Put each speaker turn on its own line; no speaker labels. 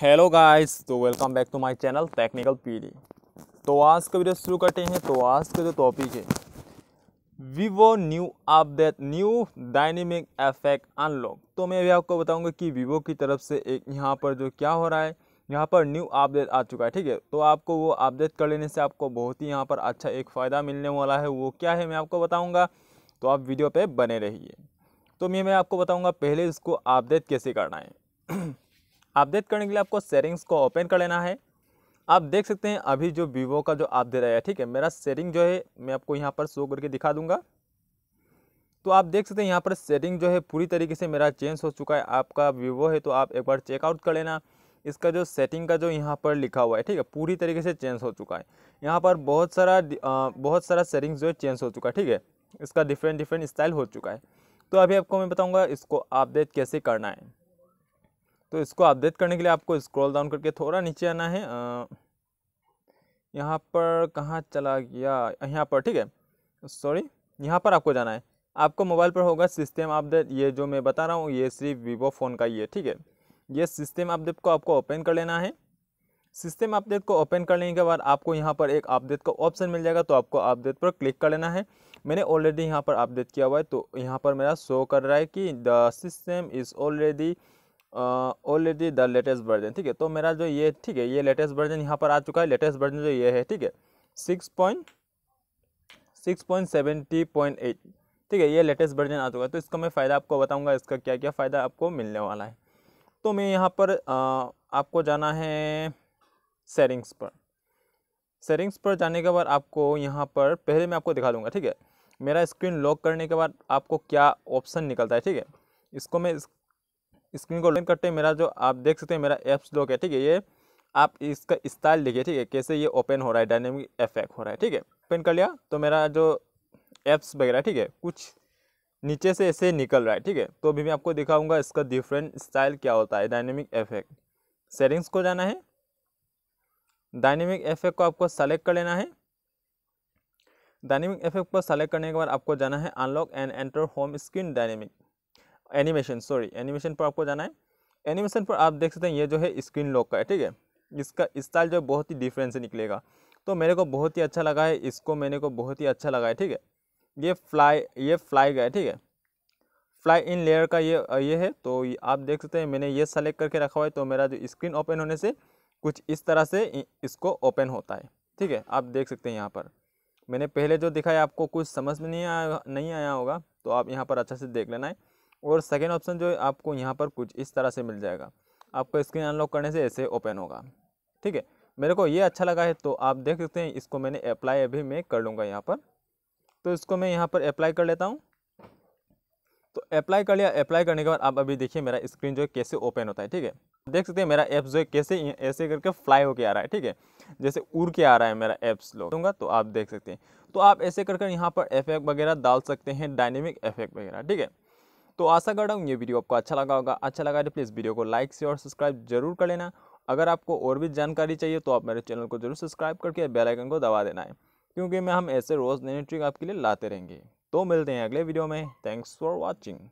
hello guys तो welcome back to my channel technical PD तो आज का वीडियो शुरू करते हैं तो आज का जो टॉपिक है Vivo new update new dynamic effect unlock तो मैं भी आपको बताऊंगा कि वीवो की तरफ से एक यहाँ पर जो क्या हो रहा है यहाँ पर न्यू अपडेट आ चुका है ठीक है तो आपको वो अपडेट कर लेने से आपको बहुत ही यहाँ पर अच्छा एक फ़ायदा मिलने वाला है वो क्या है मैं आपको बताऊँगा तो आप वीडियो पर बने रहिए तो मैं मैं आपको बताऊँगा पहले इसको अपडेट कैसे करना है अपडेट करने के लिए आपको सेटिंग्स को ओपन कर लेना है आप देख सकते हैं अभी जो वीवो का जो अपडेट आया ठीक है मेरा सेटिंग जो है मैं आपको यहाँ पर शो करके दिखा दूँगा तो आप देख सकते हैं यहाँ पर सेटिंग जो है पूरी तरीके से मेरा चेंज हो चुका है आपका वीवो है तो आप एक बार चेकआउट कर लेना इसका जो सेटिंग का जो यहाँ पर लिखा हुआ है ठीक है पूरी तरीके से चेंज हो चुका है यहाँ पर बहुत सारा बहुत सारा सेटिंग्स जो है चेंज हो चुका है ठीक है इसका डिफरेंट डिफरेंट स्टाइल हो चुका है तो अभी आपको मैं बताऊँगा इसको अपडेट कैसे करना है तो इसको अपडेट करने के लिए आपको स्क्रॉल डाउन करके थोड़ा नीचे आना है यहाँ पर कहाँ चला गया यहाँ पर ठीक है सॉरी यहाँ पर आपको जाना है आपको मोबाइल पर होगा सिस्टम अपडेट ये जो मैं बता रहा हूँ ये सिर्फ वीवो फ़ोन का ही है ठीक है ये सिस्टम अपडेट को आपको ओपन कर लेना है सिस्टम अपडेट को ओपन कर लेने के बाद आपको यहाँ पर एक अपडेट का ऑप्शन मिल जाएगा तो आपको अपडेट पर क्लिक कर लेना है मैंने ऑलरेडी यहाँ पर अपडेट किया हुआ है तो यहाँ पर मेरा शो कर रहा है कि the system is already already the latest version ठीक है तो मेरा जो ये ठीक है ये लेटेस्ट वर्जन यहाँ पर आ चुका है लेटेस्ट वर्जन जो ये है ठीक है six point six point seventy point eight ठीक है ये लेटेस्ट वर्जन आ चुका है तो इसका मैं फ़ायदा आपको बताऊँगा इसका क्या क्या फ़ायदा आपको मिलने वाला है तो मैं यहाँ पर आ, आपको जाना है सेटिंग्स पर सेटिंग्स पर जाने के बाद आपको यहाँ पर पहले मैं आपको दिखा दूँगा ठीक है मेरा स्क्रीन लॉक करने के बाद आपको क्या ऑप्शन निकलता है ठीक है इसको मैं स्क्रीन को लॉइन करते हैं मेरा जो आप देख सकते हैं मेरा एप्स लॉक है ठीक है ये आप इसका स्टाइल देखिए ठीक है कैसे ये ओपन हो रहा है डायनेमिक इफेक्ट हो रहा है ठीक है ओपन कर लिया तो मेरा जो एप्स वगैरह ठीक है कुछ नीचे से ऐसे निकल रहा है ठीक है तो अभी मैं आपको दिखाऊंगा इसका डिफरेंट स्टाइल क्या होता है डायनेमिक एफेक्ट सेटिंग्स को जाना है डायनेमिक एफेक्ट को आपको सेलेक्ट कर लेना है डायनेमिक एफेक्ट को सेलेक्ट करने के बाद आपको जाना है unlock and enter home screen dynamic animation sorry animation पर आपको जाना है एनिमेशन पर आप देख सकते हैं ये जो है स्क्रीन लॉक का है ठीक है इसका स्टाइल जो बहुत ही डिफरेंट से निकलेगा तो मेरे को बहुत ही अच्छा लगा है इसको मैंने को बहुत ही अच्छा लगा है ठीक है ये फ्लाई ये फ्लाई गया ठीक है फ्लाई इन लेयर का ये ये है तो आप देख सकते हैं मैंने ये सेलेक्ट करके रखा हुआ है तो मेरा जो स्क्रीन ओपन होने से कुछ इस तरह से इसको ओपन होता है ठीक है आप देख सकते हैं यहाँ पर मैंने पहले जो दिखाया आपको कुछ समझ में नहीं आया नहीं आया होगा तो आप यहाँ पर अच्छा से देख लेना है और सेकेंड ऑप्शन जो है आपको यहाँ पर कुछ इस तरह से मिल जाएगा आपको स्क्रीन अनलॉक करने से ऐसे ओपन होगा ठीक है मेरे को ये अच्छा लगा है तो आप देख सकते हैं इसको मैंने अप्लाई अभी मैं कर लूँगा यहाँ पर तो इसको मैं यहाँ पर अप्लाई कर लेता हूँ तो अप्लाई कर लिया अप्लाई करने के बाद आप अभी देखिए मेरा स्क्रीन जो है कैसे ओपन होता है ठीक है देख सकते हैं मेरा ऐप्स जो है कैसे ऐसे करके फ्लाई होके आ रहा है ठीक है जैसे उड़ के आ रहा है मेरा ऐप्स लोग दूंगा तो आप देख सकते हैं तो आप ऐसे करके यहाँ पर इफेक्ट वगैरह डाल सकते हैं डायनेमिक इफेक्ट वगैरह ठीक है तो आशा करता हूँ ये वीडियो आपको अच्छा लगा होगा अच्छा लगा तो प्लीज़ वीडियो को लाइक शेयर और सब्सक्राइब जरूर कर लेना अगर आपको और भी जानकारी चाहिए तो आप मेरे चैनल को जरूर सब्सक्राइब करके बेल आइकन को दबा देना है क्योंकि मैं हम ऐसे रोज़ नई ट्रिक आपके लिए लाते रहेंगे तो मिलते हैं अगले वीडियो में थैंक्स फॉर वॉचिंग